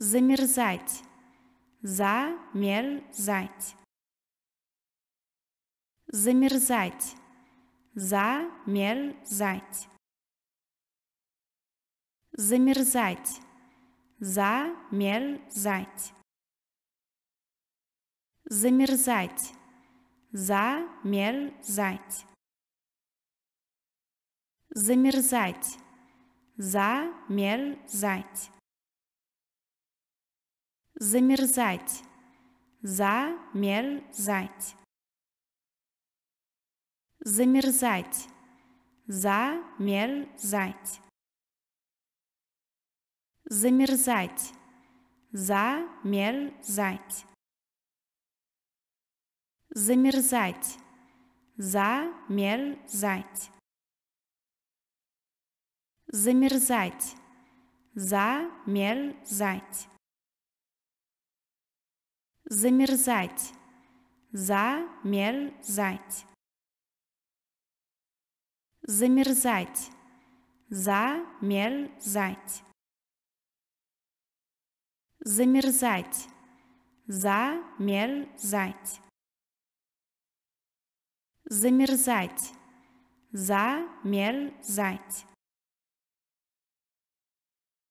замерзать, замерзать, замерзать, замерзать, замерзать, замерзать, замерзать, замерзать, замерзать, замерзать замерзать, замерзать, замерзать, замерзать, замерзать, замерзать, замерзать, замерзать, замерзать, замерзать замерзать, замерзать, замерзать, замерзать, замерзать, замерзать, замерзать, замерзать.